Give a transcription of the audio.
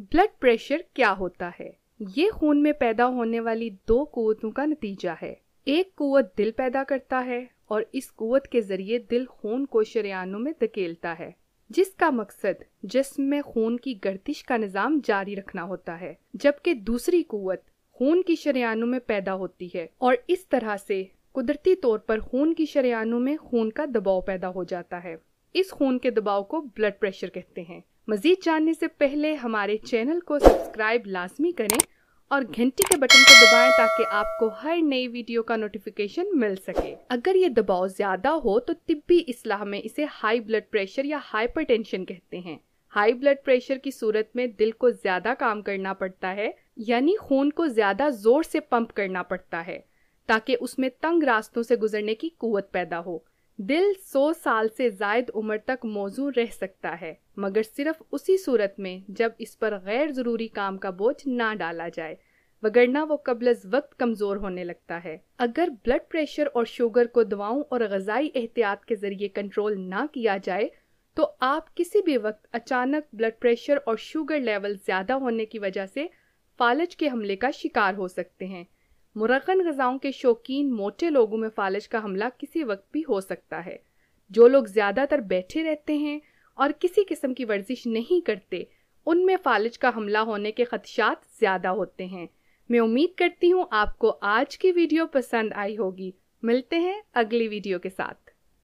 blood pressure क्या होता है ये खून में पैदा होने वाली दो कुतों का नतीजा है एक कुवत दिल पैदा करता है और इस कुत के जरिए दिल खून को शरियानों में धकेलता है जिसका मकसद जिसम में खून की गर्दिश का निज़ाम जारी रखना होता है जबकि दूसरी कुवत खून की शरियानों में पैदा होती है और इस तरह से कुदरती तौर पर खून की शरियानों में खून का दबाव पैदा हो जाता है इस खून के दबाव को ब्लड प्रेशर कहते हैं मजीद जानने से पहले हमारे चैनल को सब्सक्राइब लाजमी करें और घंटी के बटन को दबाएं ताकि आपको हर नई वीडियो का नोटिफिकेशन मिल सके अगर ये दबाव ज़्यादा हो तो तिब्बी इसलाह में इसे हाई ब्लड प्रेशर या हाइपर कहते हैं हाई ब्लड प्रेशर की सूरत में दिल को ज़्यादा काम करना पड़ता है यानी खून को ज़्यादा ज़ोर से पंप करना पड़ता है ताकि उसमें तंग रास्तों से गुजरने की कुत पैदा हो दिल 100 साल से जायद उम्र तक मौजू रह सकता है मगर सिर्फ उसी सूरत में जब इस पर गैर ज़रूरी काम का बोझ ना डाला जाए वगरना वो कबल वक्त कमज़ोर होने लगता है अगर ब्लड प्रेशर और शुगर को दवाओं और गजाई एहतियात के ज़रिए कंट्रोल ना किया जाए तो आप किसी भी वक्त अचानक ब्लड प्रेशर और शुगर लेवल ज़्यादा होने की वजह से फालच के हमले का शिकार हो सकते हैं मुरख़न गज़ाओं के शौकीन मोटे लोगों में फालिज का हमला किसी वक्त भी हो सकता है जो लोग ज़्यादातर बैठे रहते हैं और किसी किस्म की वर्जिश नहीं करते उनमें फालिज का हमला होने के खदशात ज़्यादा होते हैं मैं उम्मीद करती हूँ आपको आज की वीडियो पसंद आई होगी मिलते हैं अगली वीडियो के साथ